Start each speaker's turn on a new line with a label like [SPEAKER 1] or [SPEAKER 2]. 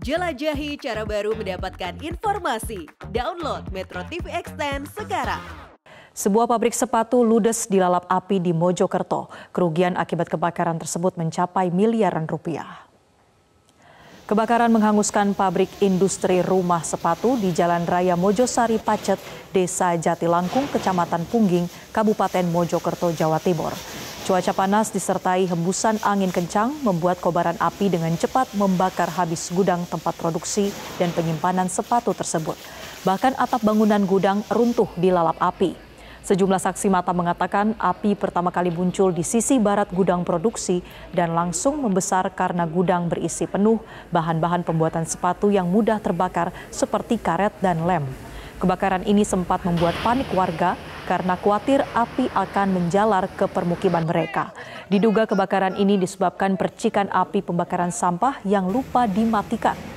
[SPEAKER 1] Jelajahi cara baru mendapatkan informasi. Download Metro TV Extend sekarang.
[SPEAKER 2] Sebuah pabrik sepatu ludes dilalap api di Mojokerto. Kerugian akibat kebakaran tersebut mencapai miliaran rupiah. Kebakaran menghanguskan pabrik industri rumah sepatu di Jalan Raya Mojosari Pacet, Desa Jatilangkung, Kecamatan Pungging, Kabupaten Mojokerto, Jawa Timur. Cuaca panas disertai hembusan angin kencang membuat kobaran api dengan cepat membakar habis gudang tempat produksi dan penyimpanan sepatu tersebut. Bahkan atap bangunan gudang runtuh di dilalap api. Sejumlah saksi mata mengatakan api pertama kali muncul di sisi barat gudang produksi dan langsung membesar karena gudang berisi penuh bahan-bahan pembuatan sepatu yang mudah terbakar seperti karet dan lem. Kebakaran ini sempat membuat panik warga karena khawatir api akan menjalar ke permukiman mereka. Diduga kebakaran ini disebabkan percikan api pembakaran sampah yang lupa dimatikan.